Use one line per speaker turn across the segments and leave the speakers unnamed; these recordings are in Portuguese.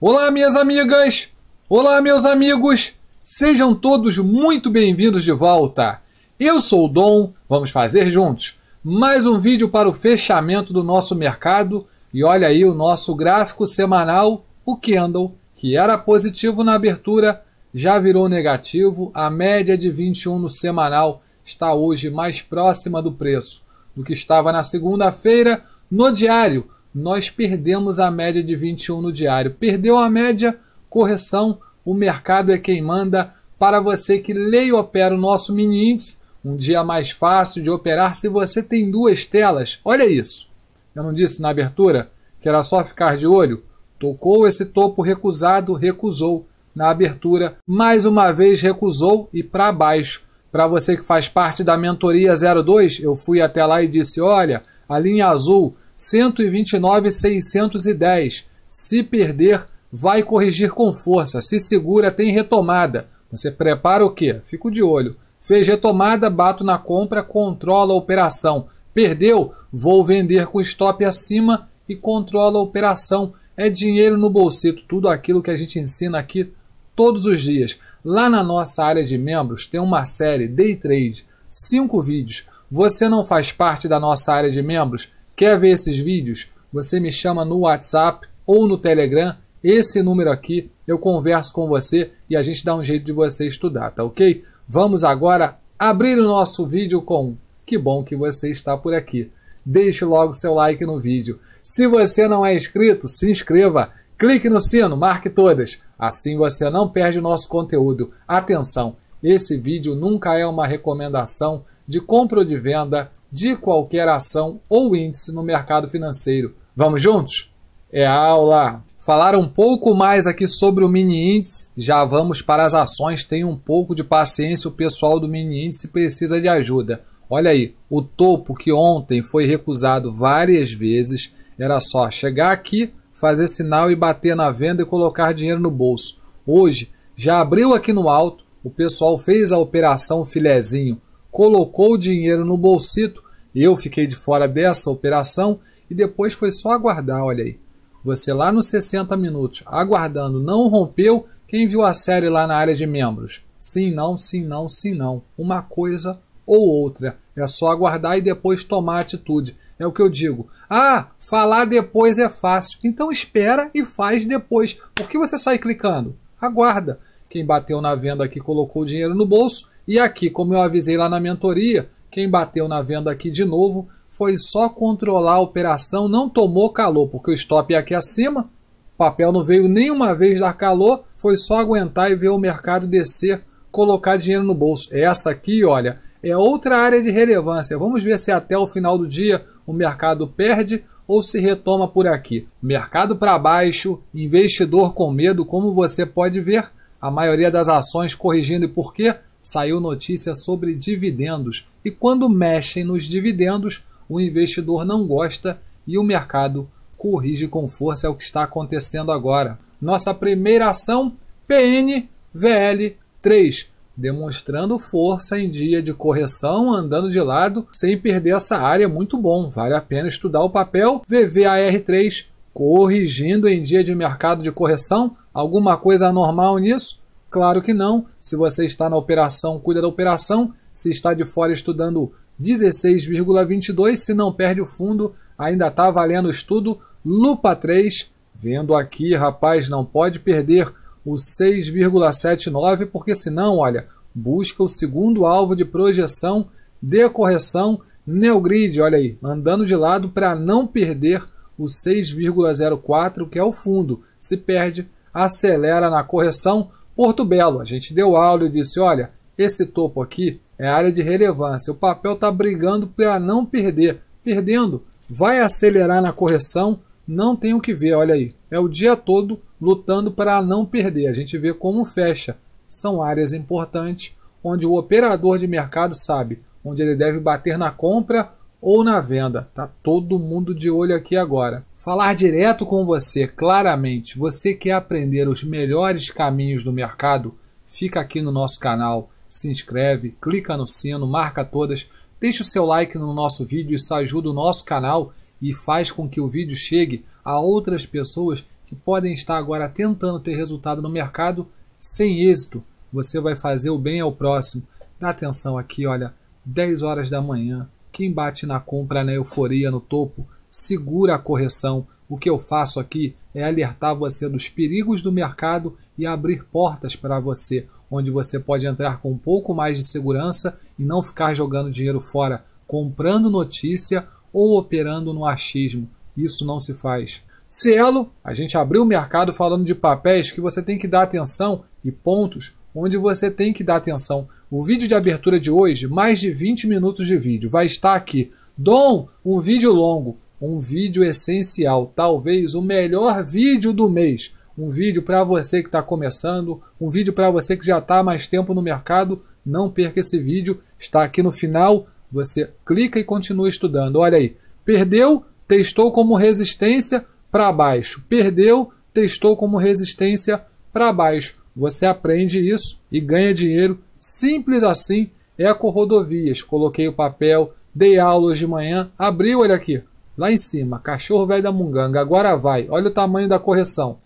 Olá, minhas amigas! Olá, meus amigos! Sejam todos muito bem-vindos de volta! Eu sou o Dom, vamos fazer juntos mais um vídeo para o fechamento do nosso mercado e olha aí o nosso gráfico semanal, o candle, que era positivo na abertura, já virou negativo, a média de 21 no semanal está hoje mais próxima do preço do que estava na segunda-feira no diário, nós perdemos a média de 21 no diário. Perdeu a média, correção, o mercado é quem manda. Para você que lê e opera o nosso mini índice, um dia mais fácil de operar se você tem duas telas. Olha isso. Eu não disse na abertura que era só ficar de olho? Tocou esse topo recusado, recusou na abertura, mais uma vez recusou e para baixo. Para você que faz parte da mentoria 02, eu fui até lá e disse: "Olha, a linha azul 129,610. Se perder, vai corrigir com força. Se segura, tem retomada. Você prepara o quê? Fico de olho. Fez retomada, bato na compra, controla a operação. Perdeu, vou vender com stop acima e controla a operação. É dinheiro no bolsito, tudo aquilo que a gente ensina aqui todos os dias. Lá na nossa área de membros tem uma série Day Trade, cinco vídeos. Você não faz parte da nossa área de membros? Quer ver esses vídeos? Você me chama no WhatsApp ou no Telegram, esse número aqui, eu converso com você e a gente dá um jeito de você estudar, tá ok? Vamos agora abrir o nosso vídeo com que bom que você está por aqui. Deixe logo seu like no vídeo. Se você não é inscrito, se inscreva. Clique no sino, marque todas. Assim você não perde o nosso conteúdo. Atenção, esse vídeo nunca é uma recomendação de compra ou de venda de qualquer ação ou índice no mercado financeiro. Vamos juntos? É a aula! Falar um pouco mais aqui sobre o mini índice, já vamos para as ações. Tenha um pouco de paciência, o pessoal do mini índice precisa de ajuda. Olha aí, o topo que ontem foi recusado várias vezes era só chegar aqui, fazer sinal e bater na venda e colocar dinheiro no bolso. Hoje já abriu aqui no alto, o pessoal fez a operação filezinho, colocou o dinheiro no bolsito eu fiquei de fora dessa operação e depois foi só aguardar, olha aí. Você lá nos 60 minutos, aguardando, não rompeu quem viu a série lá na área de membros. Sim, não, sim, não, sim, não. Uma coisa ou outra. É só aguardar e depois tomar atitude. É o que eu digo. Ah, falar depois é fácil. Então espera e faz depois. Por que você sai clicando? Aguarda. Quem bateu na venda aqui colocou o dinheiro no bolso. E aqui, como eu avisei lá na mentoria, quem bateu na venda aqui de novo foi só controlar a operação, não tomou calor, porque o stop é aqui acima, o papel não veio nenhuma vez dar calor, foi só aguentar e ver o mercado descer, colocar dinheiro no bolso. Essa aqui, olha, é outra área de relevância. Vamos ver se até o final do dia o mercado perde ou se retoma por aqui. Mercado para baixo, investidor com medo, como você pode ver, a maioria das ações corrigindo e por quê? saiu notícia sobre dividendos e quando mexem nos dividendos, o investidor não gosta e o mercado corrige com força é o que está acontecendo agora. Nossa primeira ação PNVL3, demonstrando força em dia de correção, andando de lado, sem perder essa área, muito bom. Vale a pena estudar o papel VVAR3 corrigindo em dia de mercado de correção, alguma coisa anormal nisso? Claro que não. Se você está na operação, cuida da operação. Se está de fora estudando 16,22, se não perde o fundo, ainda está valendo o estudo. Lupa 3, vendo aqui, rapaz, não pode perder o 6,79, porque senão, olha, busca o segundo alvo de projeção de correção Neogrid, olha aí, andando de lado para não perder o 6,04, que é o fundo. Se perde, acelera na correção. Porto Belo, a gente deu aula e disse: olha, esse topo aqui é área de relevância. O papel está brigando para não perder. Perdendo, vai acelerar na correção, não tem o que ver. Olha aí, é o dia todo lutando para não perder. A gente vê como fecha. São áreas importantes onde o operador de mercado sabe onde ele deve bater na compra ou na venda. Tá todo mundo de olho aqui agora. Falar direto com você, claramente. Você quer aprender os melhores caminhos do mercado? Fica aqui no nosso canal, se inscreve, clica no sino, marca todas, deixa o seu like no nosso vídeo, isso ajuda o nosso canal e faz com que o vídeo chegue a outras pessoas que podem estar agora tentando ter resultado no mercado sem êxito. Você vai fazer o bem ao próximo. Dá atenção aqui, olha, 10 horas da manhã, quem bate na compra na euforia no topo, segura a correção. O que eu faço aqui é alertar você dos perigos do mercado e abrir portas para você, onde você pode entrar com um pouco mais de segurança e não ficar jogando dinheiro fora, comprando notícia ou operando no achismo. Isso não se faz. Cielo, a gente abriu o mercado falando de papéis que você tem que dar atenção e pontos onde você tem que dar atenção. O vídeo de abertura de hoje, mais de 20 minutos de vídeo, vai estar aqui. Dom, um vídeo longo, um vídeo essencial, talvez o melhor vídeo do mês. Um vídeo para você que está começando, um vídeo para você que já está há mais tempo no mercado. Não perca esse vídeo, está aqui no final. Você clica e continua estudando. Olha aí, perdeu, testou como resistência para baixo. Perdeu, testou como resistência para baixo. Você aprende isso e ganha dinheiro. Simples assim, Eco Rodovias. Coloquei o papel, dei aula hoje de manhã, abriu ele aqui. Lá em cima, cachorro velho da munganga, agora vai. Olha o tamanho da correção.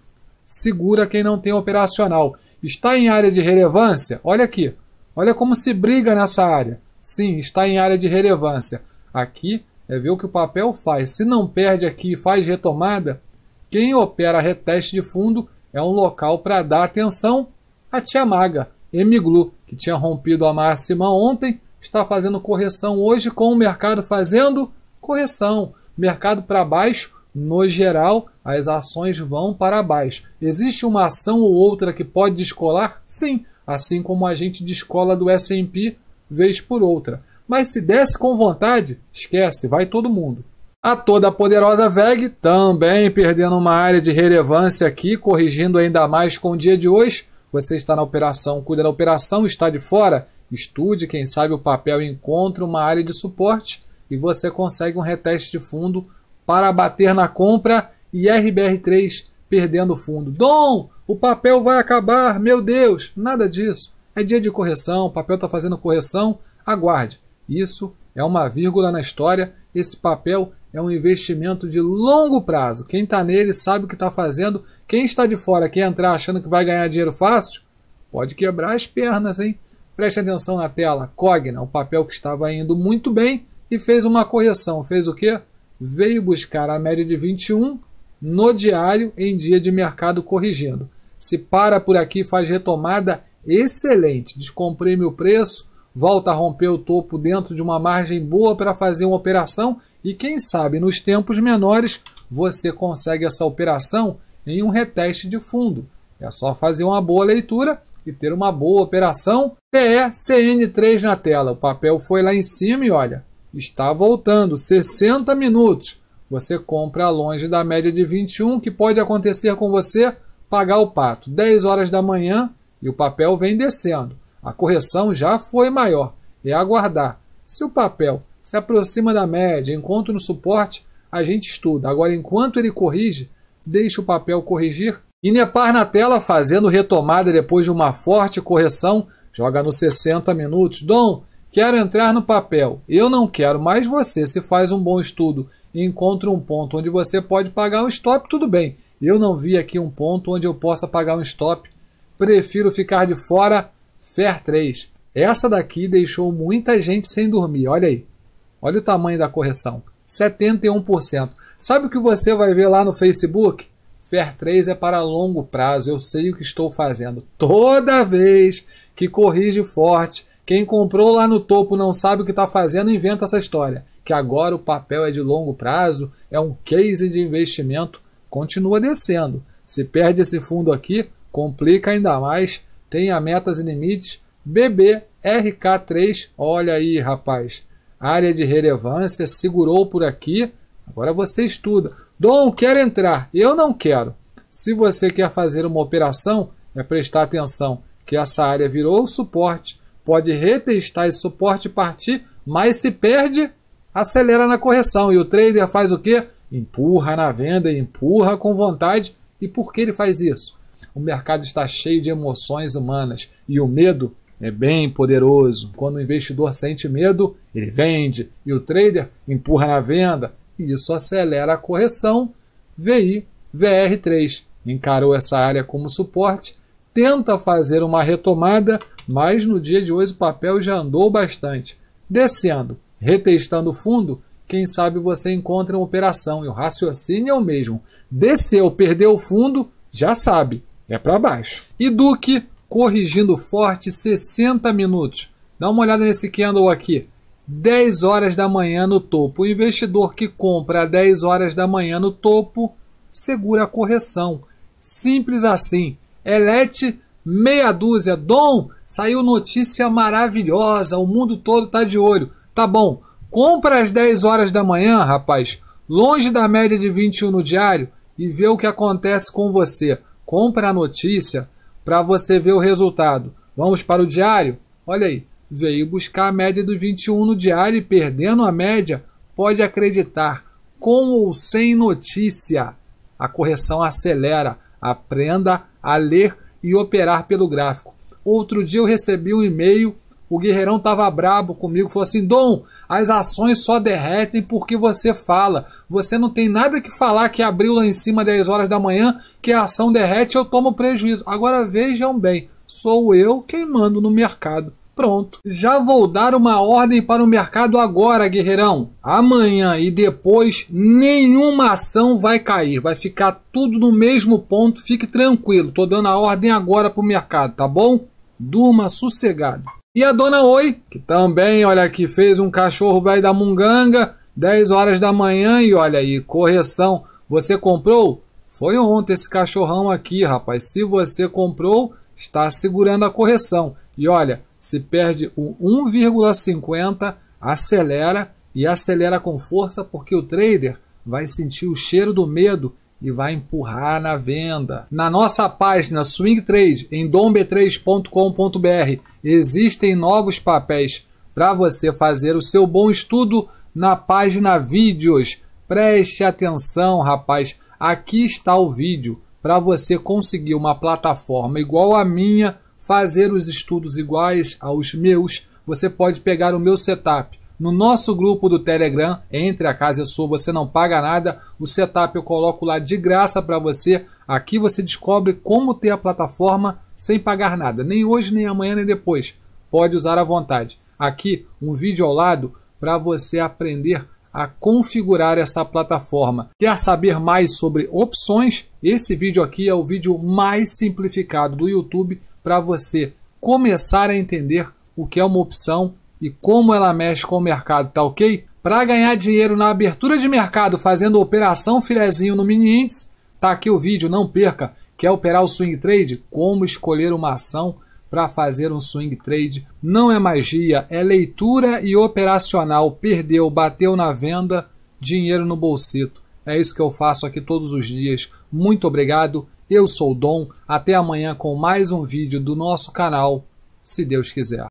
Segura quem não tem operacional. Está em área de relevância? Olha aqui. Olha como se briga nessa área. Sim, está em área de relevância. Aqui é ver o que o papel faz. Se não perde aqui e faz retomada, quem opera reteste de fundo é um local para dar atenção à tia maga, Emiglu, que tinha rompido a máxima ontem, está fazendo correção hoje com o mercado fazendo correção. Mercado para baixo, no geral, as ações vão para baixo. Existe uma ação ou outra que pode descolar? Sim, assim como a gente descola do S&P vez por outra. Mas se desce com vontade, esquece, vai todo mundo. A toda poderosa VEG também perdendo uma área de relevância aqui, corrigindo ainda mais com o dia de hoje. Você está na operação, cuida da operação, está de fora? Estude, quem sabe o papel encontra uma área de suporte e você consegue um reteste de fundo para bater na compra e RBR3 perdendo fundo. Dom, o papel vai acabar, meu Deus! Nada disso. É dia de correção, o papel está fazendo correção, aguarde. Isso é uma vírgula na história. Esse papel é um investimento de longo prazo. Quem está nele sabe o que está fazendo. Quem está de fora, quer entrar achando que vai ganhar dinheiro fácil, pode quebrar as pernas, hein? Preste atenção na tela. Cogna, o papel que estava indo muito bem e fez uma correção. Fez o quê? Veio buscar a média de 21 no diário em dia de mercado corrigindo. Se para por aqui, faz retomada excelente. Descomprime o preço, volta a romper o topo dentro de uma margem boa para fazer uma operação e quem sabe nos tempos menores você consegue essa operação em um reteste de fundo. É só fazer uma boa leitura e ter uma boa operação. TECN3 na tela. O papel foi lá em cima e olha, está voltando 60 minutos. Você compra longe da média de 21, que pode acontecer com você pagar o pato 10 horas da manhã e o papel vem descendo. A correção já foi maior. É aguardar. Se o papel se aproxima da média, enquanto no suporte a gente estuda. Agora, enquanto ele corrige, deixa o papel corrigir. E Nepar na tela, fazendo retomada depois de uma forte correção, joga nos 60 minutos. Dom, quero entrar no papel. Eu não quero, mais você, se faz um bom estudo e encontra um ponto onde você pode pagar um stop, tudo bem. Eu não vi aqui um ponto onde eu possa pagar um stop. Prefiro ficar de fora. Fer 3. Essa daqui deixou muita gente sem dormir, olha aí. Olha o tamanho da correção. 71%. Sabe o que você vai ver lá no Facebook? Fair3 é para longo prazo, eu sei o que estou fazendo. Toda vez que corrige forte, quem comprou lá no topo não sabe o que está fazendo, inventa essa história. Que agora o papel é de longo prazo, é um case de investimento, continua descendo. Se perde esse fundo aqui, complica ainda mais, tenha metas e limites. BBRK3, olha aí, rapaz área de relevância, segurou por aqui, agora você estuda. Dom, quer entrar? Eu não quero. Se você quer fazer uma operação, é prestar atenção que essa área virou suporte, pode retestar esse suporte e partir, mas se perde, acelera na correção. E o trader faz o quê? Empurra na venda, empurra com vontade. E por que ele faz isso? O mercado está cheio de emoções humanas e o medo é bem poderoso. Quando o investidor sente medo, ele vende e o trader empurra na venda e isso acelera a correção. VI VR3 encarou essa área como suporte, tenta fazer uma retomada, mas no dia de hoje o papel já andou bastante. Descendo, retestando o fundo, quem sabe você encontra uma operação e o raciocínio é o mesmo. Desceu, perdeu o fundo, já sabe, é para baixo. E Duque corrigindo forte 60 minutos. Dá uma olhada nesse candle aqui. 10 horas da manhã no topo. O investidor que compra às 10 horas da manhã no topo segura a correção. Simples assim. Elete, meia dúzia. Dom, saiu notícia maravilhosa. O mundo todo está de olho. Tá bom, compra às 10 horas da manhã, rapaz, longe da média de 21 no diário e vê o que acontece com você. Compra a notícia, para você ver o resultado. Vamos para o diário? Olha aí, veio buscar a média do 21 no diário e perdendo a média, pode acreditar, com ou sem notícia. A correção acelera. Aprenda a ler e operar pelo gráfico. Outro dia eu recebi um e-mail, o Guerreirão estava brabo comigo, falou assim: Dom, as ações só derretem porque você fala. Você não tem nada que falar que abriu lá em cima 10 horas da manhã, que a ação derrete eu tomo prejuízo. Agora vejam bem, sou eu quem mando no mercado. Pronto. Já vou dar uma ordem para o mercado agora, guerreirão. Amanhã e depois nenhuma ação vai cair, vai ficar tudo no mesmo ponto. Fique tranquilo, tô dando a ordem agora para o mercado, tá bom? Durma sossegado. E a dona Oi, que também, olha aqui, fez um cachorro velho da munganga, 10 horas da manhã e olha aí, correção, você comprou? Foi ontem esse cachorrão aqui, rapaz. Se você comprou, está segurando a correção. E olha, se perde o 1,50, acelera e acelera com força porque o trader vai sentir o cheiro do medo e vai empurrar na venda. Na nossa página Swing Trade em domb3.com.br existem novos papéis para você fazer o seu bom estudo na página Vídeos. Preste atenção, rapaz. Aqui está o vídeo para você conseguir uma plataforma igual à minha, fazer os estudos iguais aos meus. Você pode pegar o meu setup no nosso grupo do Telegram, entre a casa e a sua, você não paga nada. O setup eu coloco lá de graça para você. Aqui você descobre como ter a plataforma sem pagar nada, nem hoje, nem amanhã, nem depois. Pode usar à vontade. Aqui um vídeo ao lado para você aprender a configurar essa plataforma. Quer saber mais sobre opções? Esse vídeo aqui é o vídeo mais simplificado do YouTube para você começar a entender o que é uma opção e como ela mexe com o mercado, tá ok? Para ganhar dinheiro na abertura de mercado fazendo operação filezinho no mini índice, tá aqui o vídeo, não perca. Quer operar o swing trade? Como escolher uma ação para fazer um swing trade? Não é magia, é leitura e operacional. Perdeu, bateu na venda, dinheiro no bolsito. É isso que eu faço aqui todos os dias. Muito obrigado. Eu sou o Dom. Até amanhã com mais um vídeo do nosso canal, se Deus quiser.